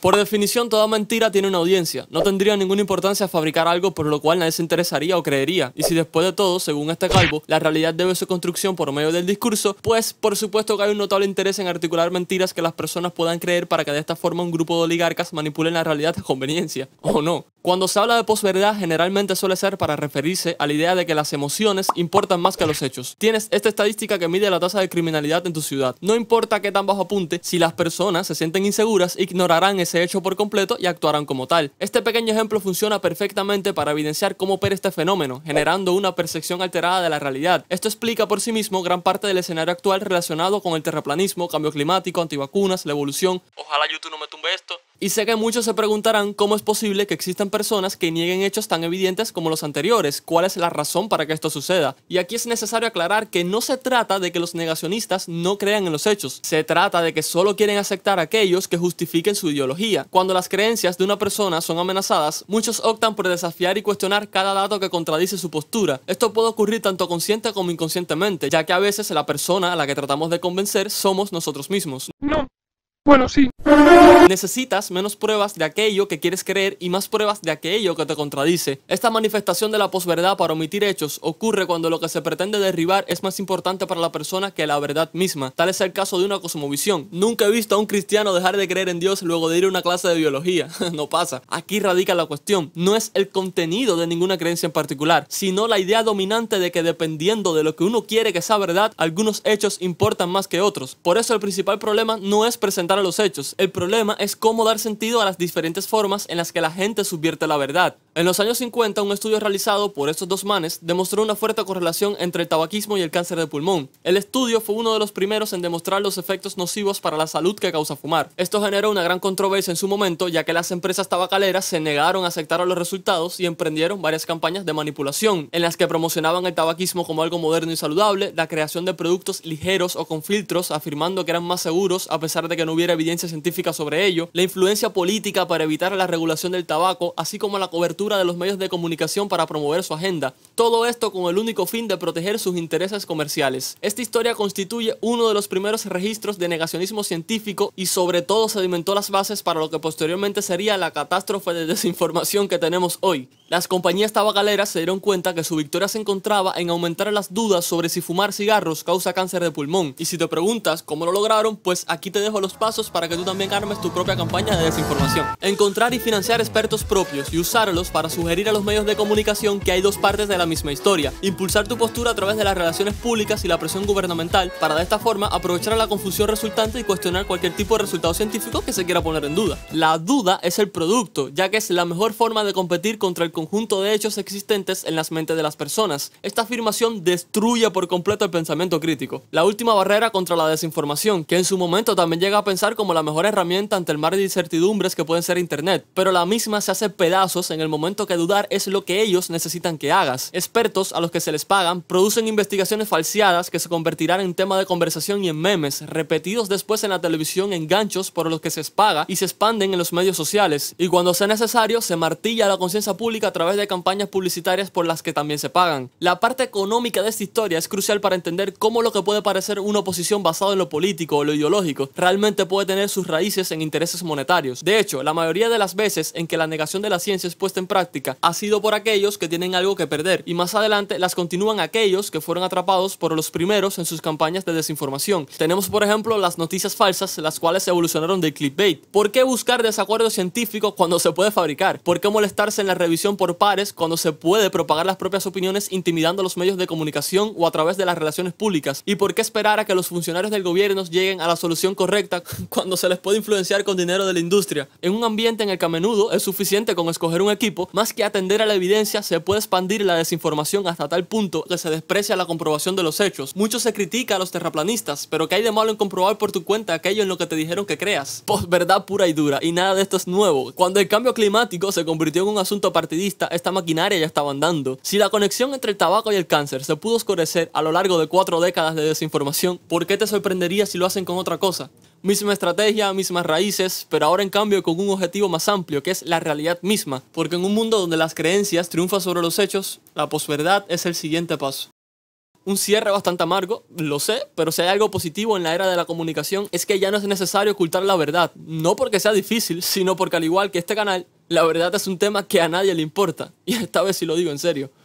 Por definición, toda mentira tiene una audiencia. No tendría ninguna importancia fabricar algo por lo cual nadie se interesaría o creería. Y si después de todo, según este calvo, la realidad debe su construcción por medio del discurso, pues por supuesto que hay un notable interés en articular mentiras que las personas puedan creer para que de esta forma un grupo de oligarcas manipulen la realidad a conveniencia. ¿O no? Cuando se habla de posverdad, generalmente suele ser para referirse a la idea de que las emociones importan más que los hechos. Tienes esta estadística que mide la tasa de criminalidad en tu ciudad. No importa qué tan bajo apunte, si las personas se sienten inseguras, ignorarán ese hecho por completo y actuarán como tal. Este pequeño ejemplo funciona perfectamente para evidenciar cómo opera este fenómeno, generando una percepción alterada de la realidad. Esto explica por sí mismo gran parte del escenario actual relacionado con el terraplanismo, cambio climático, antivacunas, la evolución. Ojalá YouTube no me tumbe esto. Y sé que muchos se preguntarán cómo es posible que existan personas que nieguen hechos tan evidentes como los anteriores, cuál es la razón para que esto suceda. Y aquí es necesario aclarar que no se trata de que los negacionistas no crean en los hechos, se trata de que solo quieren aceptar aquellos que justifiquen su ideología. Cuando las creencias de una persona son amenazadas, muchos optan por desafiar y cuestionar cada dato que contradice su postura. Esto puede ocurrir tanto consciente como inconscientemente, ya que a veces la persona a la que tratamos de convencer somos nosotros mismos. No bueno, sí. Necesitas menos pruebas de aquello que quieres creer y más pruebas de aquello que te contradice. Esta manifestación de la posverdad para omitir hechos ocurre cuando lo que se pretende derribar es más importante para la persona que la verdad misma. Tal es el caso de una cosmovisión. Nunca he visto a un cristiano dejar de creer en Dios luego de ir a una clase de biología. no pasa. Aquí radica la cuestión. No es el contenido de ninguna creencia en particular, sino la idea dominante de que dependiendo de lo que uno quiere que sea verdad, algunos hechos importan más que otros. Por eso el principal problema no es presentar los hechos. El problema es cómo dar sentido a las diferentes formas en las que la gente subvierte la verdad. En los años 50, un estudio realizado por estos dos manes demostró una fuerte correlación entre el tabaquismo y el cáncer de pulmón. El estudio fue uno de los primeros en demostrar los efectos nocivos para la salud que causa fumar. Esto generó una gran controversia en su momento, ya que las empresas tabacaleras se negaron a aceptar los resultados y emprendieron varias campañas de manipulación, en las que promocionaban el tabaquismo como algo moderno y saludable, la creación de productos ligeros o con filtros, afirmando que eran más seguros a pesar de que no hubiera evidencia científica sobre ello, la influencia política para evitar la regulación del tabaco, así como la cobertura de los medios de comunicación para promover su agenda, todo esto con el único fin de proteger sus intereses comerciales. Esta historia constituye uno de los primeros registros de negacionismo científico y sobre todo sedimentó las bases para lo que posteriormente sería la catástrofe de desinformación que tenemos hoy. Las compañías tabacaleras se dieron cuenta que su victoria se encontraba en aumentar las dudas sobre si fumar cigarros causa cáncer de pulmón. Y si te preguntas cómo lo lograron, pues aquí te dejo los pasos para que tú también armes tu propia campaña de desinformación. Encontrar y financiar expertos propios y usarlos para sugerir a los medios de comunicación que hay dos partes de la misma historia. Impulsar tu postura a través de las relaciones públicas y la presión gubernamental para de esta forma aprovechar la confusión resultante y cuestionar cualquier tipo de resultado científico que se quiera poner en duda. La duda es el producto, ya que es la mejor forma de competir contra el conjunto de hechos existentes en las mentes de las personas. Esta afirmación destruye por completo el pensamiento crítico. La última barrera contra la desinformación, que en su momento también llega a pensar como la mejor herramienta ante el mar de incertidumbres que puede ser Internet, pero la misma se hace pedazos en el momento que dudar es lo que ellos necesitan que hagas. Expertos a los que se les pagan producen investigaciones falseadas que se convertirán en tema de conversación y en memes, repetidos después en la televisión en ganchos por los que se les paga y se expanden en los medios sociales, y cuando sea necesario se martilla la conciencia pública a través de campañas publicitarias por las que también se pagan. La parte económica de esta historia es crucial para entender cómo lo que puede parecer una oposición basada en lo político o lo ideológico realmente puede tener sus raíces en intereses monetarios. De hecho, la mayoría de las veces en que la negación de la ciencia es puesta en práctica ha sido por aquellos que tienen algo que perder y más adelante las continúan aquellos que fueron atrapados por los primeros en sus campañas de desinformación. Tenemos por ejemplo las noticias falsas, las cuales evolucionaron del clickbait. ¿Por qué buscar desacuerdo científico cuando se puede fabricar? ¿Por qué molestarse en la revisión por pares cuando se puede propagar las propias opiniones intimidando a los medios de comunicación o a través de las relaciones públicas? ¿Y por qué esperar a que los funcionarios del gobierno lleguen a la solución correcta cuando se les puede influenciar con dinero de la industria. En un ambiente en el que a menudo es suficiente con escoger un equipo, más que atender a la evidencia, se puede expandir la desinformación hasta tal punto que se desprecia la comprobación de los hechos. Mucho se critica a los terraplanistas, pero ¿qué hay de malo en comprobar por tu cuenta aquello en lo que te dijeron que creas? Pues verdad pura y dura, y nada de esto es nuevo. Cuando el cambio climático se convirtió en un asunto partidista, esta maquinaria ya estaba andando. Si la conexión entre el tabaco y el cáncer se pudo oscurecer a lo largo de cuatro décadas de desinformación, ¿por qué te sorprendería si lo hacen con otra cosa? Misma estrategia, mismas raíces, pero ahora en cambio con un objetivo más amplio, que es la realidad misma. Porque en un mundo donde las creencias triunfan sobre los hechos, la posverdad es el siguiente paso. Un cierre bastante amargo, lo sé, pero si hay algo positivo en la era de la comunicación es que ya no es necesario ocultar la verdad, no porque sea difícil, sino porque al igual que este canal, la verdad es un tema que a nadie le importa, y esta vez sí lo digo en serio.